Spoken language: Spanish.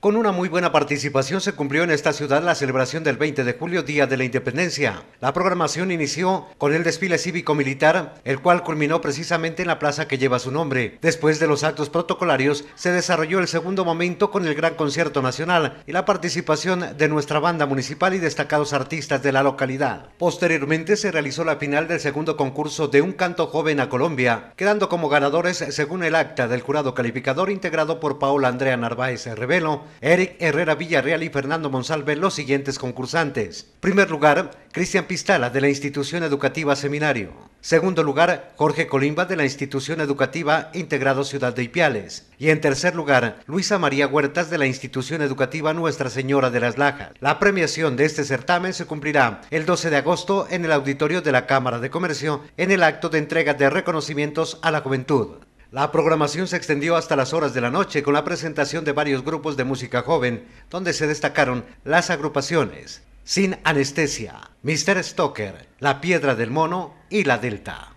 Con una muy buena participación se cumplió en esta ciudad la celebración del 20 de julio, Día de la Independencia. La programación inició con el desfile cívico-militar, el cual culminó precisamente en la plaza que lleva su nombre. Después de los actos protocolarios, se desarrolló el segundo momento con el gran concierto nacional y la participación de nuestra banda municipal y destacados artistas de la localidad. Posteriormente se realizó la final del segundo concurso de Un Canto Joven a Colombia, quedando como ganadores según el acta del jurado calificador integrado por Paola Andrea Narváez Revelo, Eric Herrera Villarreal y Fernando Monsalve los siguientes concursantes. Primer lugar, Cristian Pistala de la Institución Educativa Seminario. Segundo lugar, Jorge Colimba de la Institución Educativa Integrado Ciudad de Ipiales. Y en tercer lugar, Luisa María Huertas de la Institución Educativa Nuestra Señora de las Lajas. La premiación de este certamen se cumplirá el 12 de agosto en el auditorio de la Cámara de Comercio en el acto de entrega de reconocimientos a la juventud. La programación se extendió hasta las horas de la noche con la presentación de varios grupos de música joven, donde se destacaron las agrupaciones Sin Anestesia, Mr. Stoker, La Piedra del Mono y La Delta.